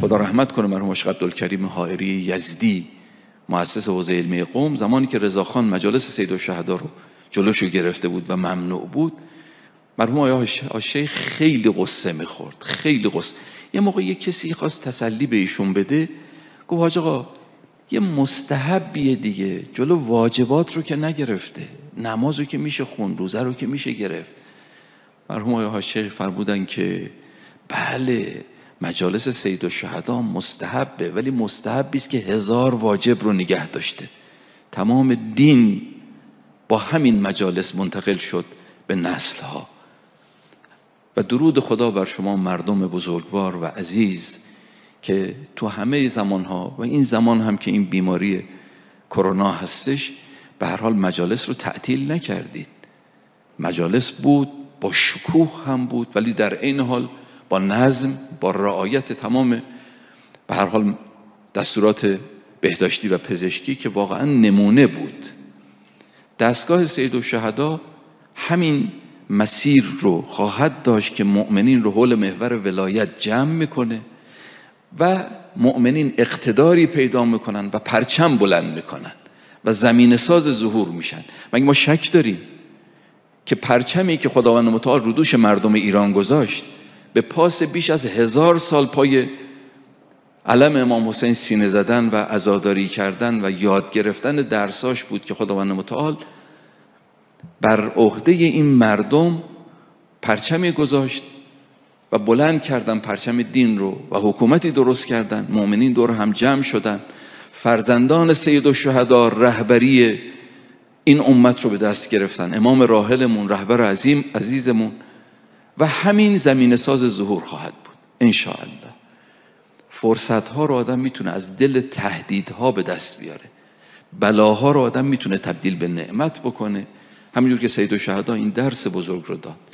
خدا رحمت کنه مرحوم شیخ عبدالکریم حائری یزدی مؤسس حوزه علمی قوم زمانی که رضاخان مجالس سید الشهدا رو جلوشو گرفته بود و ممنوع بود مرحوم آیا آشه خیلی غصه میخورد خیلی غصه یه موقع یه کسی خواست تسلی به ایشون بده گفت حاج یه مستحبیه دیگه جلو واجبات رو که نگرفته نماز رو که میشه خون روزه رو که میشه گرفت مرحوم آیا هاشق فرمودن که بله مجالس سید و شهدا مستحبه ولی مستحبی است که هزار واجب رو نگه داشته تمام دین با همین مجالس منتقل شد به نسل ها و درود خدا بر شما مردم بزرگوار و عزیز که تو همه زمان ها و این زمان هم که این بیماری کرونا هستش به هر حال مجالس رو تعطیل نکردید مجالس بود با شکوه هم بود ولی در این حال با نظم با رعایت تمام به هر حال دستورات بهداشتی و پزشکی که واقعا نمونه بود دستگاه سید و شهدا همین مسیر رو خواهد داشت که مؤمنین رو حول محور ولایت جمع میکنه و مؤمنین اقتداری پیدا میکنن و پرچم بلند میکنن و زمین ساز ظهور میشن مگه ما شک داریم که پرچمی که خداوند متعال رو مردم ایران گذاشت به پاس بیش از هزار سال پای علم امام حسین سینه زدن و عزاداری کردن و یاد گرفتن درساش بود که خداوند متعال بر عهده این مردم پرچمی گذاشت و بلند کردن پرچم دین رو و حکومتی درست کردن مؤمنین دور هم جمع شدن فرزندان سید و رهبری این امت رو به دست گرفتن امام راحلمون رهبر عظیم عزیزمون و همین زمین ساز ظهور خواهد بود انشاءالله فرصت ها رو آدم میتونه از دل تهدیدها به دست بیاره بلاها رو آدم میتونه تبدیل به نعمت بکنه همینجور که سید و این درس بزرگ رو داد